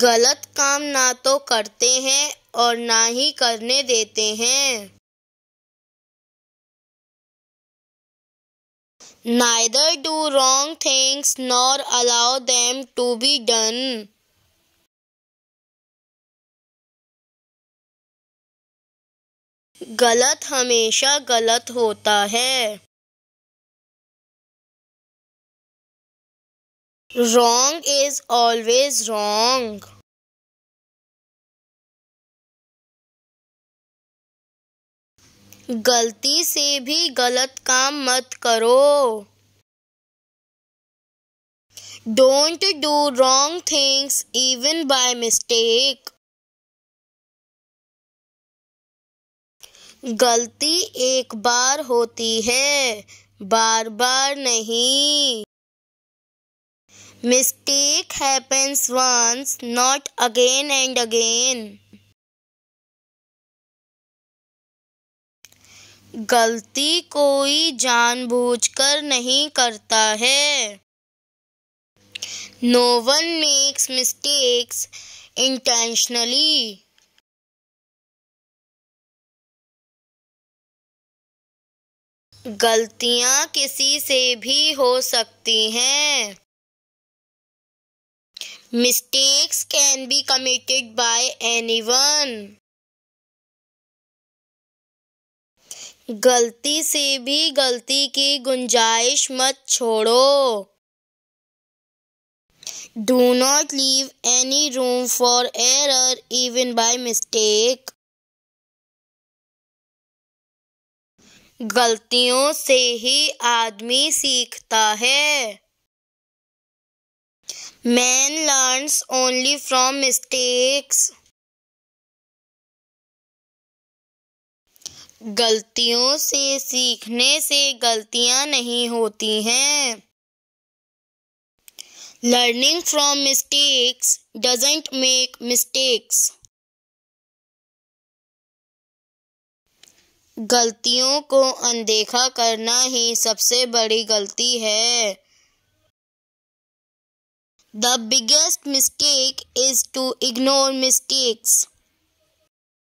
गलत काम ना तो करते हैं और ना ही करने देते हैं Neither do wrong things nor allow them to be done. गलत हमेशा गलत होता है Wrong is always wrong. गलती से भी गलत काम मत करो don't do wrong things even by mistake गलती एक बार होती है बार बार नहीं Mistake happens once, not again and again. गलती कोई जानबूझकर नहीं करता है no one makes mistakes intentionally गलतियाँ किसी से भी हो सकती हैं Mistakes can be committed by anyone. गलती से भी गलती की गुंजाइश मत छोड़ो do not leave any room for error even by mistake गलतियों से ही आदमी सीखता है Man learns only from mistakes. गलतियों से सीखने से गलतियां नहीं होती हैं learning from mistakes doesn't make mistakes गलतियों को अनदेखा करना ही सबसे बड़ी गलती है The biggest mistake is to ignore mistakes.